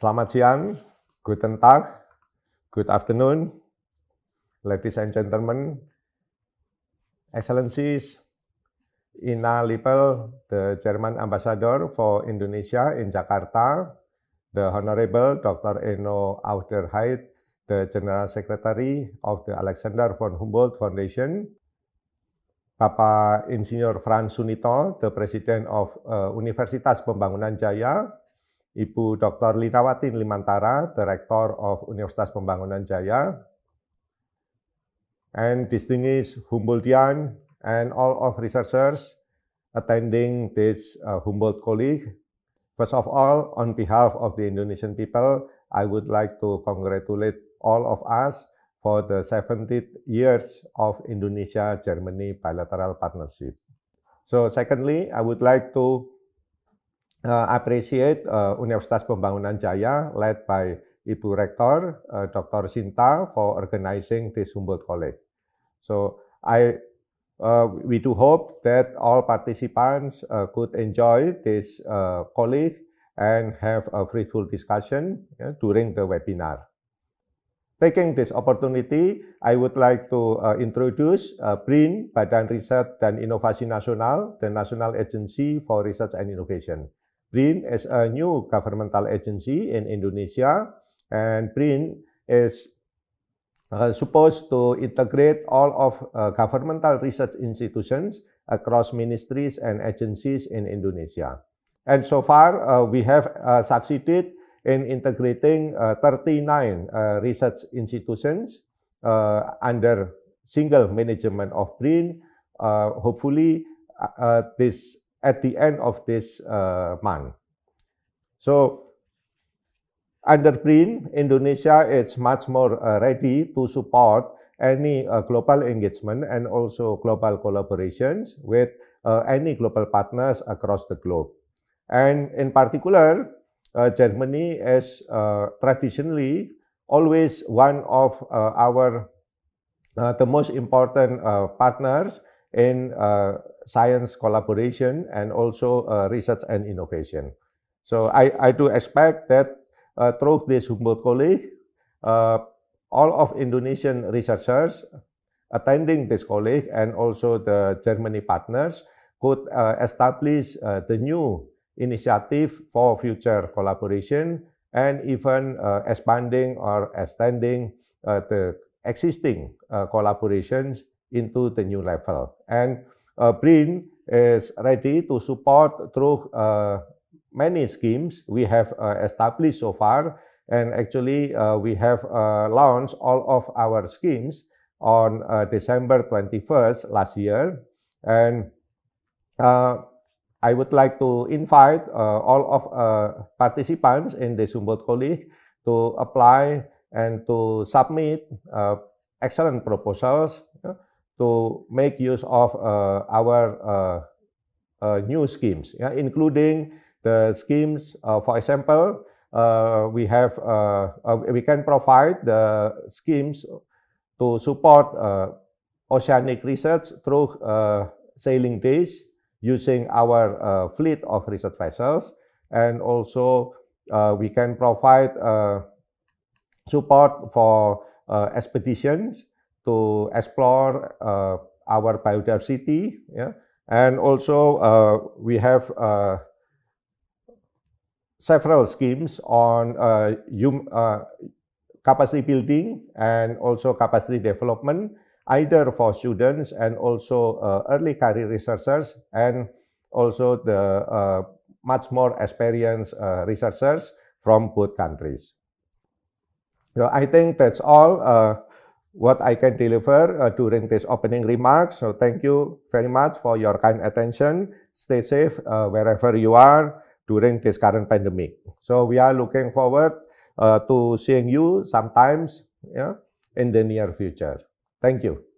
Selamat siang, guten Tag, good afternoon, ladies and gentlemen, excellencies, Ina Lippel, the German ambassador for Indonesia in Jakarta, the Honorable Dr. Eno Auderheit, the General Secretary of the Alexander von Humboldt Foundation, Bapak Insinyur Franz Sunito, the President of uh, Universitas Pembangunan Jaya, Ibu Dr. Linawati Limantara, Director of Universitas Pembangunan Jaya, and distinguished Humboldtian and all of researchers attending this uh, Humboldt Colleague. First of all, on behalf of the Indonesian people, I would like to congratulate all of us for the 70th years of Indonesia-Germany bilateral partnership. So secondly, I would like to uh, appreciate uh, Universitas Pembangunan Jaya led by Ibu Rektor uh, eh, Dr. Sinta for organizing this Humboldt College. So I uh, we do hope that all participants uh, could enjoy this uh, college and have a fruitful discussion yeah, during the webinar. Taking this opportunity, I would like to uh, introduce uh, BRIN, Badan Riset dan Inovasi Nasional, the National Agency for Research and Innovation. BRIN is a new governmental agency in Indonesia, and BRIN is uh, supposed to integrate all of uh, governmental research institutions across ministries and agencies in Indonesia. And so far, uh, we have uh, succeeded in integrating 39 uh, uh, research institutions under single management of BRIN. hopefully, this at the end of this uh, month. So under underprint, Indonesia is much more uh, ready to support any uh, global engagement and also global collaborations with uh, any global partners across the globe. And in particular, uh, Germany is uh, traditionally always one of our the most important partners in uh, science collaboration and also uh, research and innovation. So I, I do expect that uh, through this Humboldt College, uh, all of Indonesian researchers attending this college and also the Germany partners could uh, establish uh, the new initiative for future collaboration and even expanding or extending the existing collaborations into the new level. And uh, BRIN is ready to support through uh, many schemes we have uh, established so far. And actually, uh, we have uh, launched all of our schemes on uh, December 21st last year. And uh, I would like to invite all of participants in the Sumbot College to apply and to submit excellent proposals to make use of uh, our uh, uh, new schemes, yeah, including the schemes, for example, we have we can provide the schemes to support oceanic research through sailing days using our fleet of research vessels and also uh, we can provide uh, support for uh, expeditions to explore uh, our biodiversity. Yeah? And also, uh, we have uh, several schemes on capacity building and also capacity development, either for students and also early career researchers and also the much more experienced researchers from both countries. So I think that's all what I can deliver uh, during this opening remarks. So thank you very much for your kind attention. Stay safe uh, wherever you are during this current pandemic. So we are looking forward uh, to seeing you sometimes yeah, in the near future. Thank you.